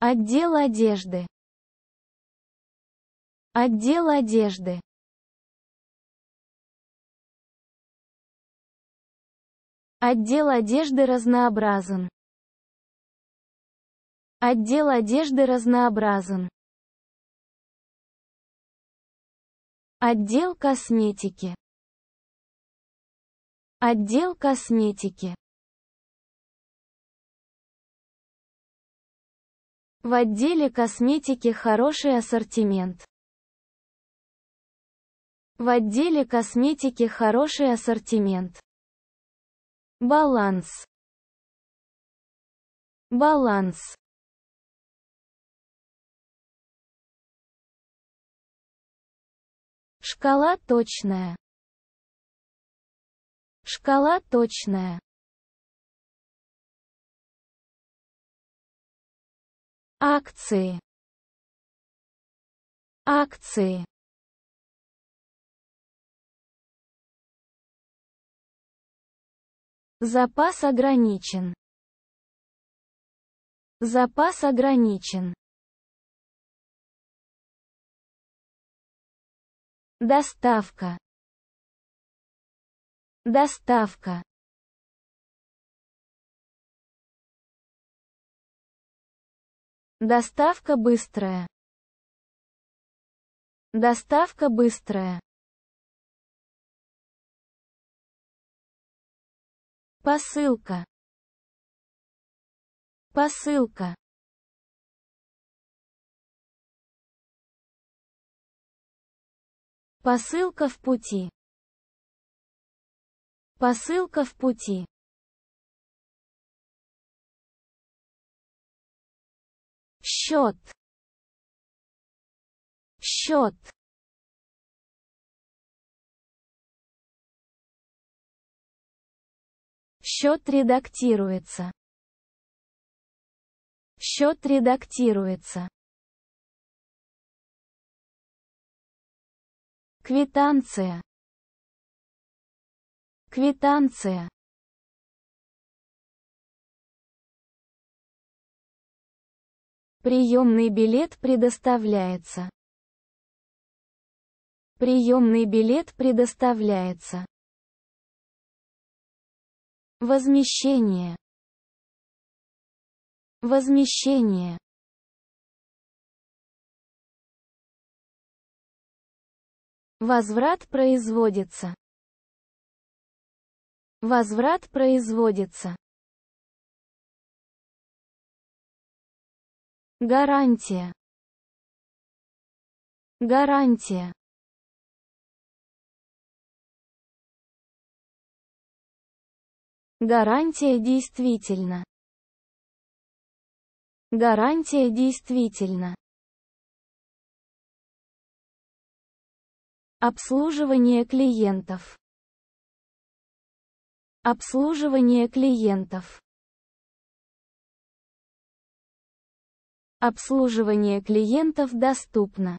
Отдел одежды. Отдел одежды. Отдел одежды разнообразен. Отдел одежды разнообразен. Отдел косметики. Отдел косметики. В отделе косметики хороший ассортимент. В отделе косметики хороший ассортимент. Баланс. Баланс. Шкала точная. Шкала точная. акции акции запас ограничен запас ограничен доставка доставка Доставка быстрая. Доставка быстрая. Посылка. Посылка. Посылка в пути. Посылка в пути. счет счет счет редактируется счет редактируется квитанция квитанция Приемный билет предоставляется. Приемный билет предоставляется. Возмещение. Возмещение. Возврат производится. Возврат производится. гарантия гарантия гарантия действительно гарантия действительно обслуживание клиентов обслуживание клиентов Обслуживание клиентов доступно.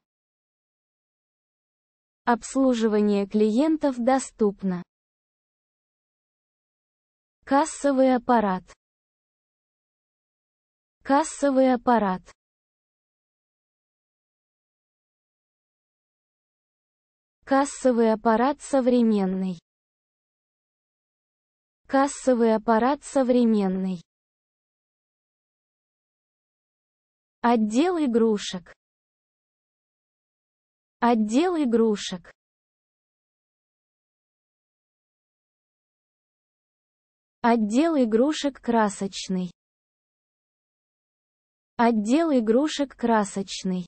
Обслуживание клиентов доступно. Кассовый аппарат. Кассовый аппарат. Кассовый аппарат современный. Кассовый аппарат современный. Отдел игрушек. Отдел игрушек. Отдел игрушек красочный. Отдел игрушек красочный.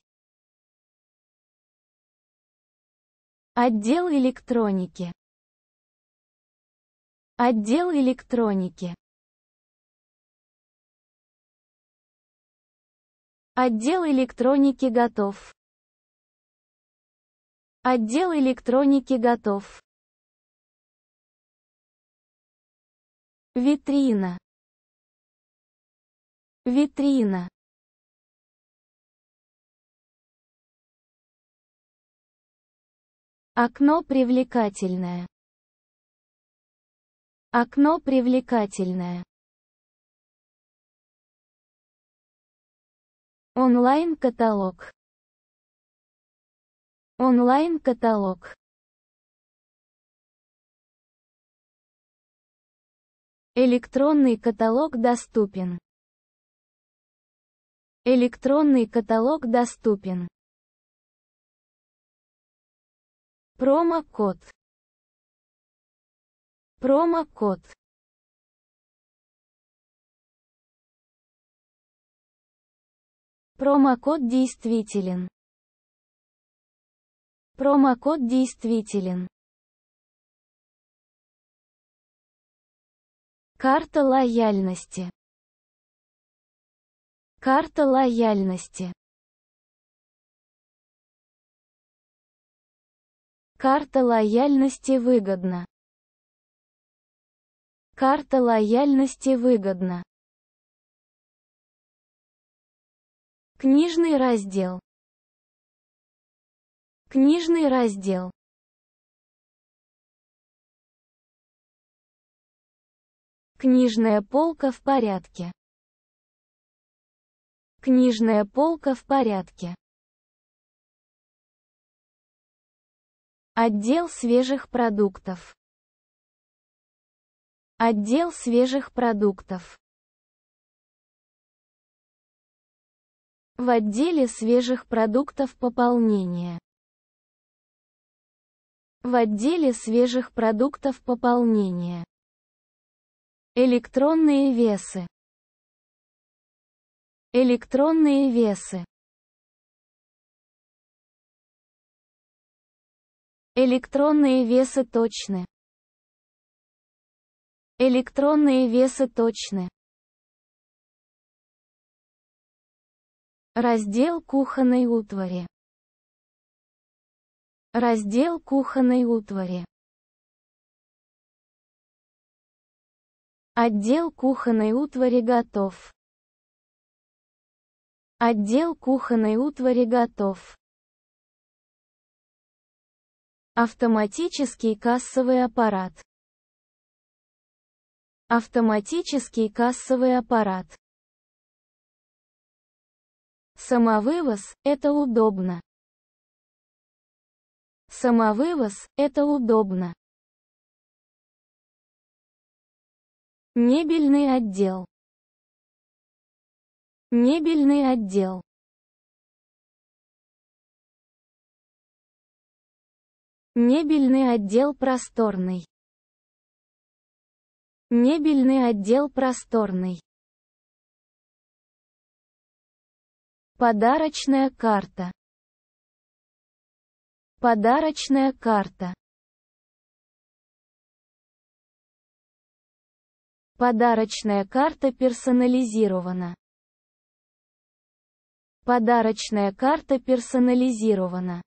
Отдел электроники. Отдел электроники. Отдел электроники готов. Отдел электроники готов. Витрина. Витрина. Окно привлекательное. Окно привлекательное. Онлайн-каталог. Онлайн-каталог. Электронный каталог доступен. Электронный каталог доступен. Промокод. Промокод. Промокод действителен. Промокод действителен. Карта лояльности. Карта лояльности. Карта лояльности выгодна. Карта лояльности выгодна. Книжный раздел. Книжный раздел. Книжная полка в порядке. Книжная полка в порядке. Отдел свежих продуктов. Отдел свежих продуктов. В отделе свежих продуктов пополнения. В отделе свежих продуктов пополнения. Электронные весы. Электронные весы. Электронные весы точны. Электронные весы точны. Раздел кухонной утвари. Раздел кухонной утвари. Отдел кухонной утвари готов. Отдел кухонной утвари готов. Автоматический кассовый аппарат. Автоматический кассовый аппарат. Самовывоз – это удобно. Самовывоз – это удобно. Мебельный отдел. Мебельный отдел. Мебельный отдел просторный. Мебельный отдел просторный. Подарочная карта. Подарочная карта. Подарочная карта персонализирована. Подарочная карта персонализирована.